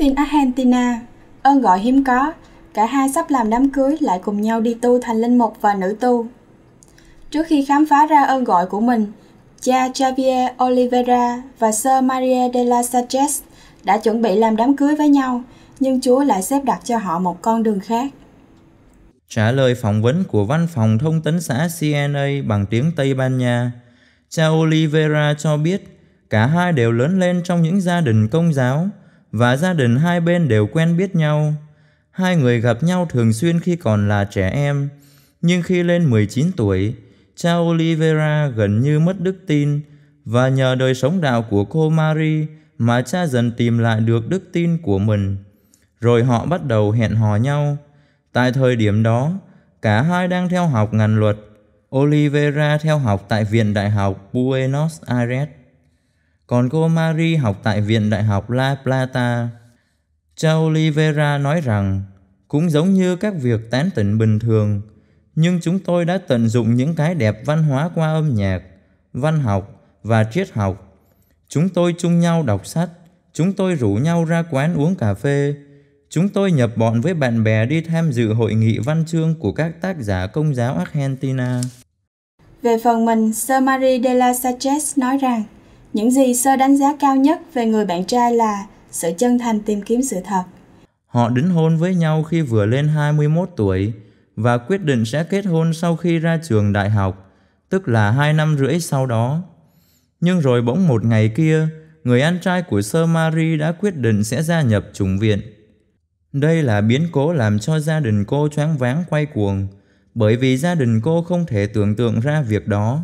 Justin Argentina. Ơn gọi hiếm có, cả hai sắp làm đám cưới lại cùng nhau đi tu thành linh mục và nữ tu. Trước khi khám phá ra ơn gọi của mình, cha Javier Oliveira và sơ Maria de la Sanchez đã chuẩn bị làm đám cưới với nhau, nhưng Chúa lại xếp đặt cho họ một con đường khác. Trả lời phỏng vấn của văn phòng thông tấn xã CNA bằng tiếng Tây Ban Nha, cha Oliveira cho biết cả hai đều lớn lên trong những gia đình công giáo – và gia đình hai bên đều quen biết nhau. Hai người gặp nhau thường xuyên khi còn là trẻ em, nhưng khi lên 19 tuổi, cha Oliveira gần như mất đức tin và nhờ đời sống đạo của cô Marie mà cha dần tìm lại được đức tin của mình. Rồi họ bắt đầu hẹn hò nhau. Tại thời điểm đó, cả hai đang theo học ngành luật. Oliveira theo học tại Viện Đại học Buenos Aires còn cô Marie học tại Viện Đại học La Plata. Cha Oliveira nói rằng, cũng giống như các việc tán tỉnh bình thường, nhưng chúng tôi đã tận dụng những cái đẹp văn hóa qua âm nhạc, văn học và triết học. Chúng tôi chung nhau đọc sách, chúng tôi rủ nhau ra quán uống cà phê, chúng tôi nhập bọn với bạn bè đi tham dự hội nghị văn chương của các tác giả công giáo Argentina. Về phần mình, Sir Marie de la Sanchez nói rằng những gì sơ đánh giá cao nhất về người bạn trai là sự chân thành tìm kiếm sự thật. Họ đính hôn với nhau khi vừa lên 21 tuổi và quyết định sẽ kết hôn sau khi ra trường đại học, tức là 2 năm rưỡi sau đó. Nhưng rồi bỗng một ngày kia, người anh trai của Sơ Marie đã quyết định sẽ gia nhập chủng viện. Đây là biến cố làm cho gia đình cô choáng váng quay cuồng, bởi vì gia đình cô không thể tưởng tượng ra việc đó.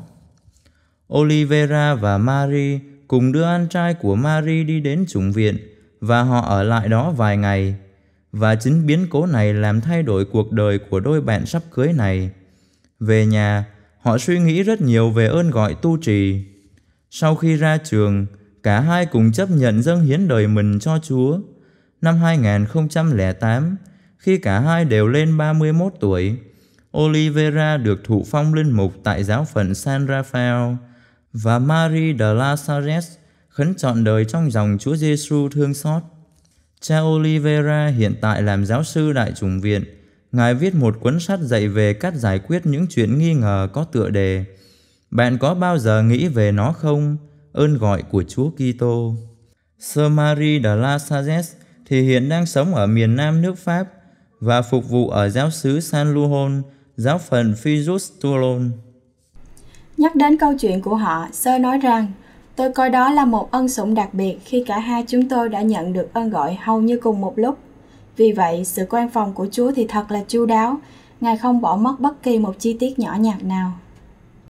Olivera và Marie cùng đưa anh trai của Marie đi đến chủng viện và họ ở lại đó vài ngày. Và chính biến cố này làm thay đổi cuộc đời của đôi bạn sắp cưới này. Về nhà, họ suy nghĩ rất nhiều về ơn gọi tu trì. Sau khi ra trường, cả hai cùng chấp nhận dâng hiến đời mình cho Chúa. Năm 2008, khi cả hai đều lên 31 tuổi, Olivera được thụ phong linh mục tại giáo phận San Rafael và Marie de La Lazareth khấn chọn đời trong dòng Chúa Giêsu thương xót. Cha Oliveira hiện tại làm giáo sư đại chủng viện. Ngài viết một cuốn sách dạy về cách giải quyết những chuyện nghi ngờ có tựa đề Bạn có bao giờ nghĩ về nó không? Ơn gọi của Chúa Kitô. Sơ Marie de La Sages thì hiện đang sống ở miền nam nước Pháp và phục vụ ở giáo xứ San Luhon, giáo phận Fijus Toulon. Nhắc đến câu chuyện của họ, Sơ nói rằng, tôi coi đó là một ân sủng đặc biệt khi cả hai chúng tôi đã nhận được ơn gọi hầu như cùng một lúc. Vì vậy, sự quan phòng của Chúa thì thật là chu đáo, Ngài không bỏ mất bất kỳ một chi tiết nhỏ nhặt nào.